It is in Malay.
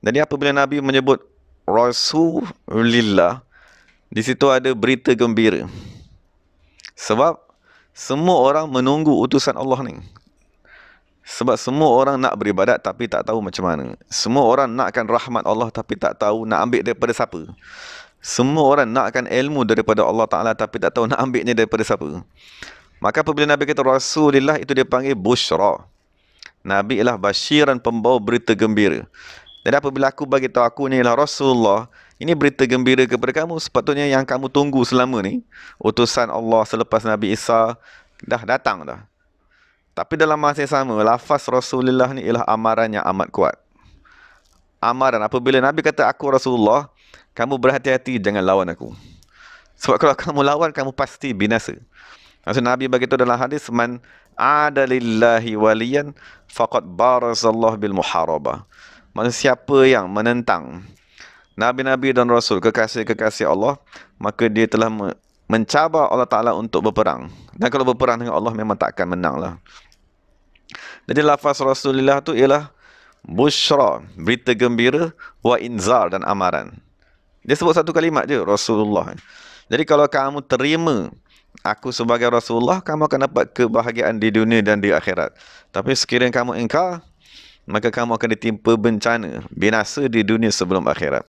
Jadi apabila Nabi menyebut Rasulillah, di situ ada berita gembira. Sebab semua orang menunggu utusan Allah ni. Sebab semua orang nak beribadat tapi tak tahu macam mana. Semua orang nakkan rahmat Allah tapi tak tahu nak ambil daripada siapa. Semua orang nakkan ilmu daripada Allah Ta'ala tapi tak tahu nak ambilnya daripada siapa. Maka apabila Nabi kata Rasulillah itu dia panggil Bushra. Nabi ialah basyiran pembawa berita gembira. Dan apabila aku bagi tahu aku ni ialah Rasulullah, ini berita gembira kepada kamu sepatutnya yang kamu tunggu selama ni, utusan Allah selepas Nabi Isa dah datang dah. Tapi dalam masa yang sama, lafaz Rasulullah ni ialah amaran yang amat kuat. Amaran apabila Nabi kata aku Rasulullah, kamu berhati-hati jangan lawan aku. Sebab kalau kamu lawan kamu pasti binasa. Maksud Nabi begitu dalam hadis man adalillahi waliyan faqad barazallahu bil muharabah. Maksudnya siapa yang menentang Nabi-Nabi dan Rasul, kekasih-kekasih Allah, maka dia telah mencabar Allah Ta'ala untuk berperang. Dan kalau berperang dengan Allah, memang takkan menang lah. Jadi lafaz Rasulullah tu ialah Bushra, berita gembira, wa inzar dan amaran. Dia sebut satu kalimat je, Rasulullah. Jadi kalau kamu terima aku sebagai Rasulullah, kamu akan dapat kebahagiaan di dunia dan di akhirat. Tapi sekiranya kamu engkau maka kamu akan ditimpa bencana, binasa di dunia sebelum akhirat.